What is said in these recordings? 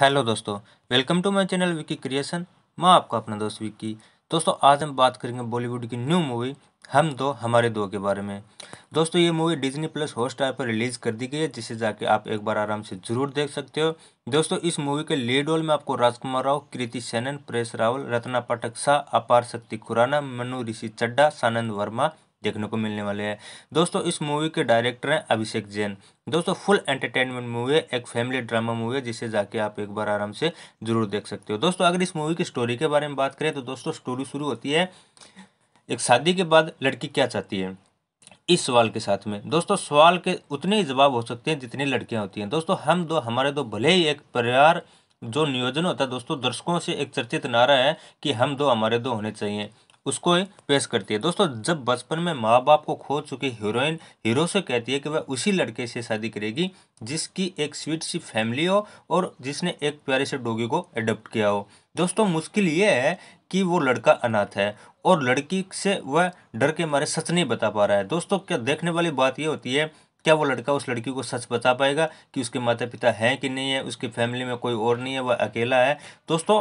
hello दोस्तों welcome to my channel Vicky creation मैं आपका अपना दोस्त विकी दोस्तों आज हम बात करेंगे बॉलीवुड की न्यू मूवी हम दो हमारे दो के बारे में दोस्तों ये मूवी डिज्नी प्लस हॉटस्टार पर रिलीज़ कर दी गई है जिसे जाके आप एक बार आराम से ज़रूर देख सकते हो दोस्तों इस मूवी के लीड रोल में आपको राजकुमार राव कृति सेनन प्रेस रावल रत्ना पाठक शाह अपार शक्ति खुराना मनु ऋषि चड्डा सानंद वर्मा देखने को मिलने वाले हैं दोस्तों इस मूवी के डायरेक्टर हैं अभिषेक जैन दोस्तों फुल एंटरटेनमेंट मूवी है एक फैमिली ड्रामा मूवी है जिसे जाके आप एक बार आराम से जरूर देख सकते हो दोस्तों अगर इस मूवी की स्टोरी के बारे में बात करें तो दोस्तों स्टोरी शुरू होती है एक शादी के बाद लड़की क्या चाहती है इस सवाल के साथ में दोस्तों सवाल के उतने ही जवाब हो सकते हैं जितनी लड़कियां होती हैं दोस्तों हम दो हमारे दो भले ही एक परिवार जो नियोजन होता है दोस्तों दर्शकों से एक चर्चित नारा है कि हम दो हमारे दो होने चाहिए उसको पेश करती है दोस्तों जब बचपन में माँ बाप को खो चुकी हीरोइन हीरो से कहती है कि वह उसी लड़के से शादी करेगी जिसकी एक स्वीट सी फैमिली हो और जिसने एक प्यारे से डोगी को एडोप्ट किया हो दोस्तों मुश्किल ये है कि वो लड़का अनाथ है और लड़की से वह डर के मारे सच नहीं बता पा रहा है दोस्तों क्या देखने वाली बात यह होती है क्या वो लड़का उस लड़की को सच बता पाएगा कि उसके माता पिता हैं कि नहीं है उसकी फैमिली में कोई और नहीं है वह अकेला है दोस्तों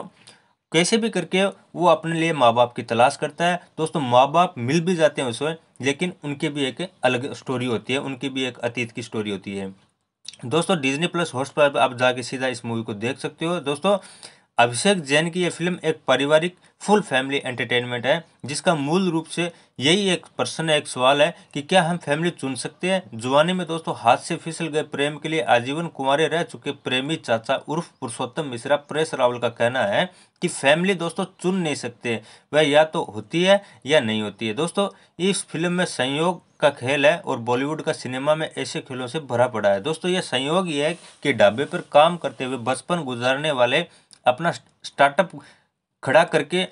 कैसे भी करके वो अपने लिए माँ बाप की तलाश करता है दोस्तों माँ बाप मिल भी जाते हैं उसमें लेकिन उनके भी एक अलग स्टोरी होती है उनकी भी एक अतीत की स्टोरी होती है दोस्तों डिजनी प्लस हॉटस्टार पर आप जाके सीधा इस मूवी को देख सकते हो दोस्तों अभिषेक जैन की यह फिल्म एक पारिवारिक फुल फैमिली एंटरटेनमेंट है जिसका मूल रूप से यही एक प्रश्न है एक सवाल है कि क्या हम फैमिली चुन सकते हैं जुआनी में दोस्तों हाथ से फिसल गए प्रेम के लिए आजीवन कुमारे रह चुके प्रेमी चाचा उर्फ पुरुषोत्तम मिश्रा प्रेस रावल का कहना है कि फैमिली दोस्तों चुन नहीं सकते वह या तो होती है या नहीं होती है दोस्तों इस फिल्म में संयोग का खेल है और बॉलीवुड का सिनेमा में ऐसे खेलों से भरा पड़ा है दोस्तों यह संयोग ही है कि ढाबे पर काम करते हुए बचपन गुजारने वाले अपना स्टार्टअप खड़ा करके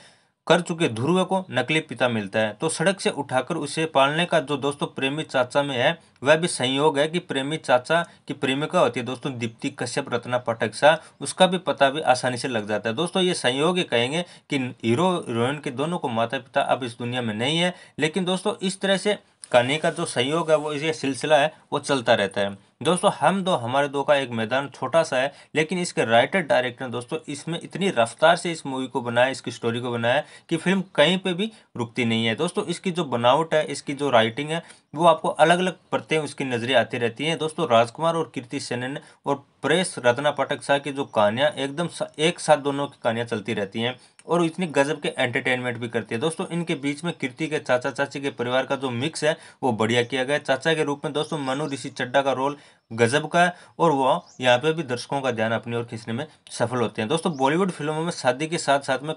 कर चुके ध्रुव को नकली पिता मिलता है तो सड़क से उठाकर उसे पालने का जो दोस्तों प्रेमी चाचा में है वह भी संयोग है कि प्रेमी चाचा की प्रेमिका होती है दोस्तों दीप्ति कश्यप रत्ना पाठक सा उसका भी पता भी आसानी से लग जाता है दोस्तों ये संयोग ही कहेंगे कि हीरो हीरोइन के दोनों को माता पिता अब इस दुनिया में नहीं है लेकिन दोस्तों इस तरह से कहने का जो संयोग है वो ये सिलसिला है वो चलता रहता है दोस्तों हम दो हमारे दो का एक मैदान छोटा सा है लेकिन इसके राइटर डायरेक्टर दोस्तों इसमें इतनी रफ्तार से इस मूवी को बनाया इसकी स्टोरी को बनाया कि फिल्म कहीं पर भी रुकती नहीं है दोस्तों इसकी जो बनावट है इसकी जो राइटिंग है वो आपको अलग अलग परतें उसकी नज़रें आती रहती हैं दोस्तों राजकुमार और कीर्ति सेनन और प्रेस रत्ना पाठक शाह की जो कहानियाँ एकदम सा, एक साथ दोनों की कहानियाँ चलती रहती हैं और इतनी गजब के एंटरटेनमेंट भी करती है दोस्तों इनके बीच में कीर्ति के चाचा चाची के परिवार का जो मिक्स है वो बढ़िया किया गया चाचा के रूप में दोस्तों मनु ऋषि चड्डा का रोल गजब का है और वो यहाँ पे भी दर्शकों का ध्यान अपनी ओर खींचने में सफल होते हैं दोस्तों बॉलीवुड फिल्मों में शादी के साथ साथ में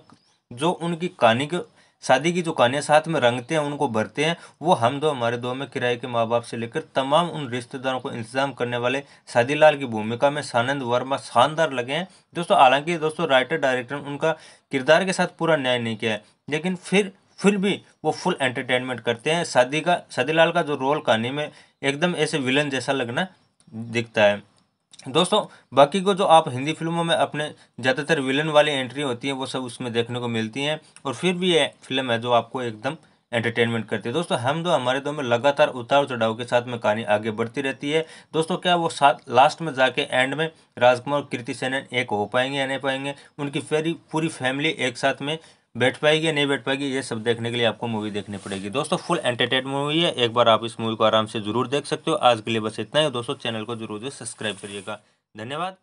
जो उनकी कहानी के शादी की जो कहानियाँ साथ में रंगते हैं उनको भरते हैं वो हम दो हमारे दो में किराए के माँ बाप से लेकर तमाम उन रिश्तेदारों को इंतजाम करने वाले शादीलाल की भूमिका में सानंद वर्मा शानदार लगे हैं दोस्तों हालांकि दोस्तों राइटर डायरेक्टर ने उनका किरदार के साथ पूरा न्याय नहीं किया है लेकिन फिर फिर भी वो फुल एंटरटेनमेंट करते हैं शादी का शादीलाल का जो रोल कहानी में एकदम ऐसे विलन जैसा लगना दिखता है दोस्तों बाकी को जो आप हिंदी फिल्मों में अपने ज़्यादातर विलन वाली एंट्री होती है वो सब उसमें देखने को मिलती हैं और फिर भी ये फिल्म है जो आपको एकदम एंटरटेनमेंट करती है दोस्तों हम दो हमारे दो में लगातार उतार चढ़ाव के साथ में कहानी आगे बढ़ती रहती है दोस्तों क्या वो साथ लास्ट में जाके एंड में राजकुमार और कीर्ति सेनन एक हो पाएंगे या नहीं पाएंगे उनकी फेरी पूरी फैमिली एक साथ में बैठ पाएगी या नहीं बैठ पाएगी ये सब देखने के लिए आपको मूवी देखनी पड़ेगी दोस्तों फुल एंटरटेन मूवी है एक बार आप इस मूवी को आराम से जरूर देख सकते हो आज के लिए बस इतना ही दोस्तों चैनल को जरूर सब्सक्राइब करिएगा धन्यवाद